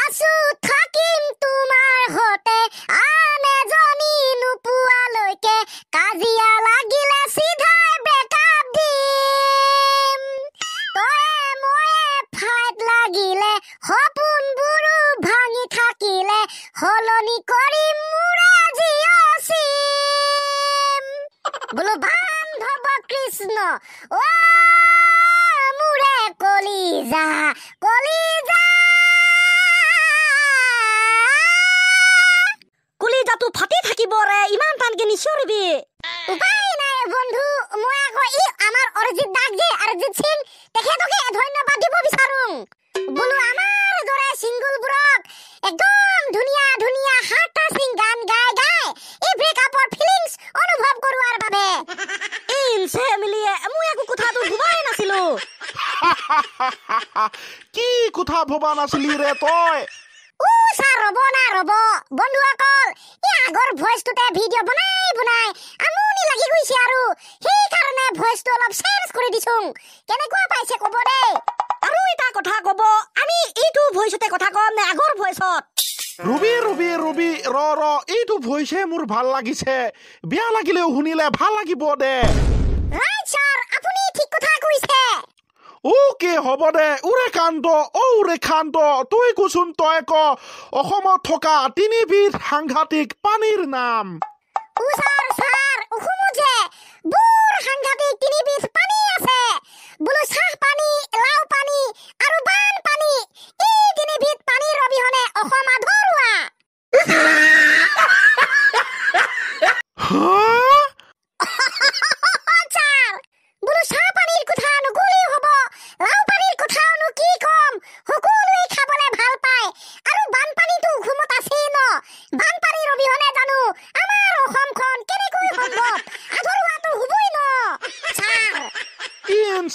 আছো থাকিম তোমাৰ সতে আন এজনী নোপোৱালৈকে কাজিয়া লাগিলে চিধাই ব্ৰেকআপ দিম তয়ে ময়ে ফাইট লাগিলে সপোনবোৰো ভাঙি থাকিলে সলনি কৰিম মোৰে জীয়চিম বোলো বান্ধৱ কৃষ্ণ অ মোৰে কলিজা মিশরবে উপায় নাই বন্ধু মই আকো ই আমার অরিজিৎ দাগ যে অরিজিৎ সিং তেখে তোকে ধন্যবাদ দিব বিচারুং বলু আমার দরে সিঙ্গুল ব্রক একদম ধুনিয়া ধুনিয়া হাটা সিং গান গায় গায় এ ব্রেকআপ অর ফিলিংস অনুভব করুয়ার ভাবে ইন ফ্যামিলি মই আকো কথা তো ভুবাই নাছিলু কি কথা ভবা নাছিলি রে তই ও সা রবনা রব বন্ধু আকল ই আগর ভয়েস তুতে ভিডিও বনা বনাই আমনি লাগি গৈছে আৰু সেইকাৰণে ভইচটো অলপ চেঞ্জ কৰি দিছো কেনেকুৱা পাইছে ক'ব দেই আৰু এটা কথা ক'ব আমি এইটো ভইচতে কথা ক'ম নে আগৰ ভইচত ৰুবি ৰুবি ৰুবি ৰ ৰ এইটো ভইচে মোৰ ভাল লাগিছে বিয়া লাগিলেও শুনিলে ভাল লাগিব দে ৰাইট ছাৰ আপুনি ঠিক কথা কৈছে ওকে হ'ব দে ওৰে কান্ত ঔৰে কান্ত তই কচোন তই ক অসমত থকা তিনিবিধ সাংঘাতিক পানীৰ নাম 五三二三。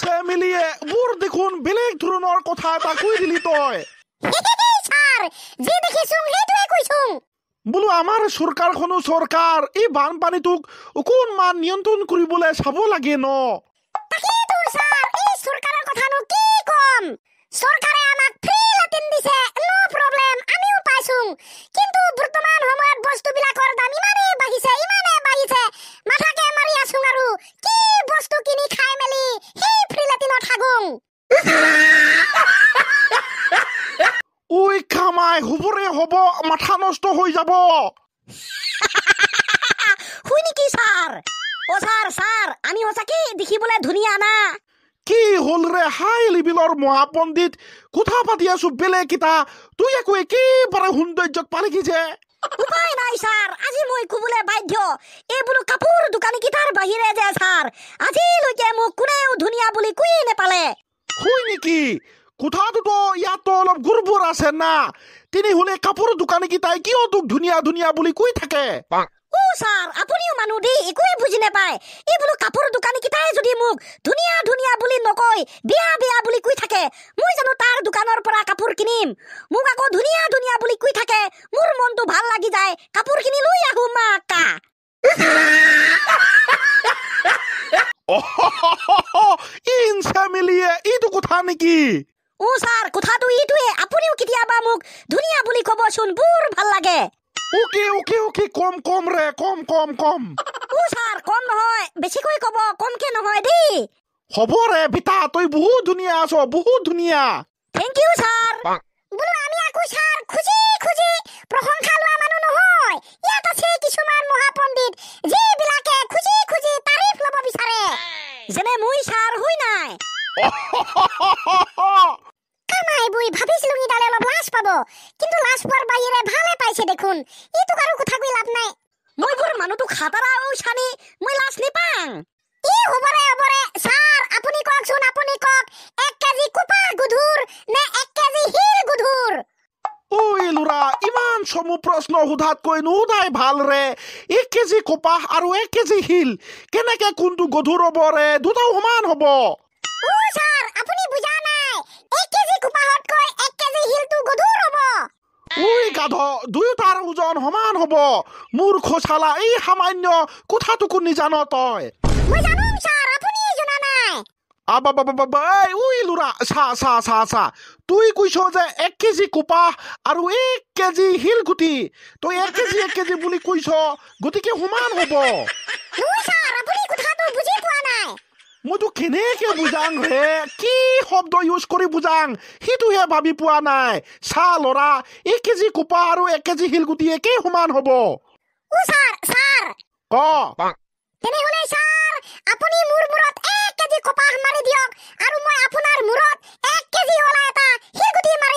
ফেমিলিয়ে বোৰ দেখোন বেলেগ ধৰণৰ কথা এটা কৈ দিলি তই বোলো আমাৰ চৰকাৰখনো চৰকাৰ এই বানপানীটোক অকণমান নিয়ন্ত্ৰণ কৰিবলৈ চাব লাগে ন চৰকাৰে আমাক নাই হবৰে হব মাথা নষ্ট হৈ যাব হয় নেকি ছাৰ অ ছাৰ ছাৰ আমি সঁচাকেই দেখিবলৈ ধুনীয়া না কি হল ৰে হাই লিবিলৰ মহাপণ্ডিত কথা পাতি আছো বেলেগ কিটা তুই একো একেবাৰে সৌন্দৰ্যত পালি কি যে উপায় নাই ছাৰ আজি মই কবলৈ বাধ্য এই বোলো কাপোৰ দোকানী কিটাৰ বাহিৰে যে ছাৰ আজিলৈকে মোক কোনেও ধুনীয়া বুলি কোৱেই নেপালে হয় নেকি কোঠাটোতো ইয়াতো অলপ গুৰবোৰ আছে না তিনি শুনে কাপোৰ দোকানীকেইটাই কিয় তোক ধুনীয়া ধুনীয়া বুলি কৈ থাকে ও ছাৰ আপুনিও মানুহ দেই একোৱে বুজি নাপায় এই বোলো কাপোৰ দোকানীকেইটাই যদি মোক ধুনীয়া ধুনীয়া বুলি নকয় বেয়া বেয়া বুলি কৈ থাকে মই জানো তাৰ দোকানৰ পৰা কাপোৰ কিনিম মোক আকৌ ধুনীয়া ধুনীয়া বুলি কৈ থাকে মোৰ মনটো ভাল লাগি যায় কাপোৰ কিনি লৈ আহো মা আকা ইনচামিলিয়ে এইটো কথা নেকি অঁ ছাৰ কথাটো এইটোৱে আপুনিও কেতিয়াবা মোক ধুনীয়া বুলি ক'ব চোন বৰ ভাল লাগে উকি উকি উকি কম কম ৰে কম কম কম অঁ ছাৰ কম নহয় বেছিকৈ ক'ব কমকে নহয় দেই হ'ব ৰে বিতা তই বহুত ধুনীয়া আছ বহুত ধুনীয়া থেংক ইউ ছাৰ বোলো আমি আকৌ ছাৰ খুজি খুজি প্ৰশংসা লোৱা মানুহ নহয় ইয়াত আছে কিছুমান মহাপণ্ডিত যিবিলাকে খুজি খুজি তাৰিফ ল'ব বিচাৰে যেনে মই ছাৰ হৈ নাই পাব কিন্তু লাজ পোৱাৰ বাহিৰে ভালে পাইছে দেখোন এইটো কাৰো কথা কৈ লাভ নাই মই বৰ মানুহটো খাতাৰা আৰু চানি মই লাজ নেপাওঁ কি হ'ব ৰে হ'ব ৰে ছাৰ আপুনি কওকচোন আপুনি কওক এক কেজি কুপা গুধুৰ নে এক কেজি হিল গুধুৰ ঐ লুৰা ইমান চমু প্ৰশ্ন সোধাতকৈ নুসোধাই ভাল ৰে এক কেজি কপাহ আৰু এক কেজি শিল কেনেকৈ কোনটো গধুৰ হ'ব ৰে দুটাও সমান হ'ব ওই গাধ দুয়োটাৰ ওজন সমান হ'ব মোৰ খোচালা এই সামান্য কথাটোকো নিজান তই তুই কৈছ যে এক কেজি কোপাহ আৰু এক কেজি শিলগুটি তই এক কেজি এক কেজি বুলি কৈছ গতিকে সমান হ'ব মইতো কেনেকে বুজাং হে কি শব্দ ইউজ কৰি বুজাং সিটোহে ভাবি পোৱা নাই চা লৰা এক কেজি কোপা আৰু এক কেজি শিলগুটি একে সমান হব কেজি কপাহ মাৰি দিয়ক আৰু মই আপোনাৰ মূৰত এক কেজি হলা এটা শিলগুটি মাৰি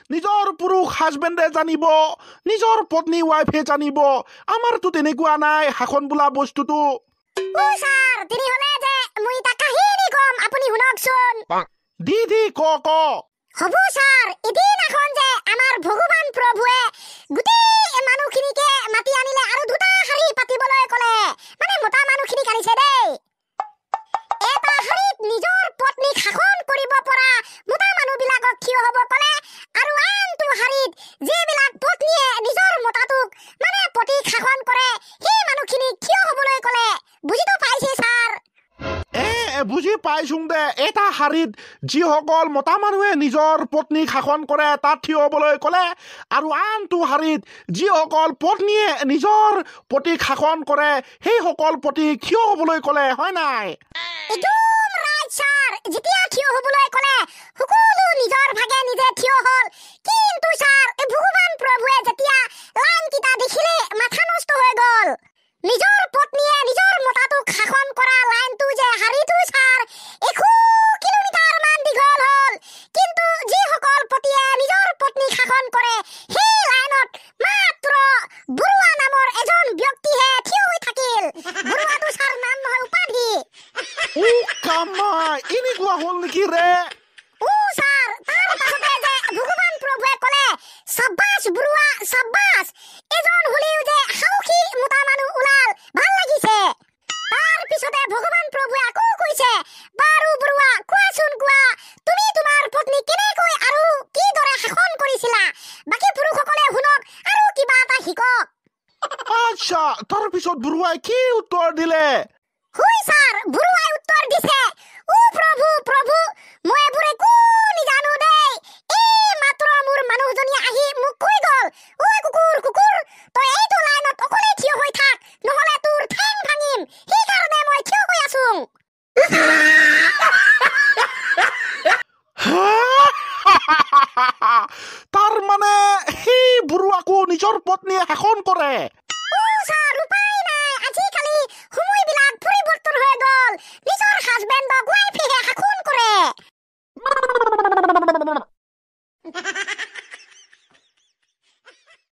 নিজৰ পুৰুষ হাজবেণ্ডে জানিব নিজৰ পত্নী ৱাইফে জানিব আমাৰতো তেনেকুৱা নাই শাসন বোলা বস্তুটো ভগৱান প্ৰভুৱে গোটেই মানুহখিনিকে মাতি আনিলে আৰু দুটা বুজিতো পাইছে ছাৰ এ বুজি পাইছোঁ দে এটা শাৰীত যিসকল মতা মানুহে নিজৰ পত্নীক শাসন কৰে তাত থিয় হ'বলৈ ক'লে আৰু আনটো শাৰীত যিসকল পত্নীয়ে নিজৰ পতিক শাসন কৰে সেইসকল পতি থিয় হ'বলৈ ক'লে হয় নাই প্ৰভুৱে যেতিয়া লাইন কিতা দেখিলে মাথা নষ্ট হৈ গ'ল নিজৰ পত্নীয়ে নিজৰ মতাটোক শাসন কৰা লাইনটো যে হাৰিটো ছাৰ একো কিলোমিটাৰ মান দীঘল হ'ল কিন্তু যিসকল পতিয়ে নিজৰ পত্নীক শাসন কৰে সেই লাইনত মাত্ৰ বৰুৱা নামৰ এজন ব্যক্তিহে থিয় হৈ থাকিল বৰুৱাটো ছাৰ নাম নহয় উপাধি এনেকুৱা হ'ল নেকি ৰে ছাৰ তাৰ পাছতে যে ভগৱান প্ৰভুৱে ক'লে চাব্বাছ বৰুৱা চাব্বাছ এজন হলেও যে সাহসী মোটা মানুহ ওলাল ভাল লাগিছে তাৰ পিছতে ভগৱান প্ৰভুৱে আকৌ কৈছে বাৰু বৰুৱা কোৱাচোন কোৱা তুমি তোমাৰ পত্নী কেনেকৈ আৰু কিদৰে শাসন কৰিছিলা বাকী পুৰুষসকলে শুনক আৰু কিবা এটা শিকক আচ্ছা তাৰ পিছত বৰুৱাই কি উত্তৰ দিলে বুৰুৱাকো নিজৰ পত্নীয়ে শাসন কৰে উপায় নাই আজিকালি সময়বিলাক পৰিৱৰ্তন হৈ গল নিজৰ হাজবেণ্ডক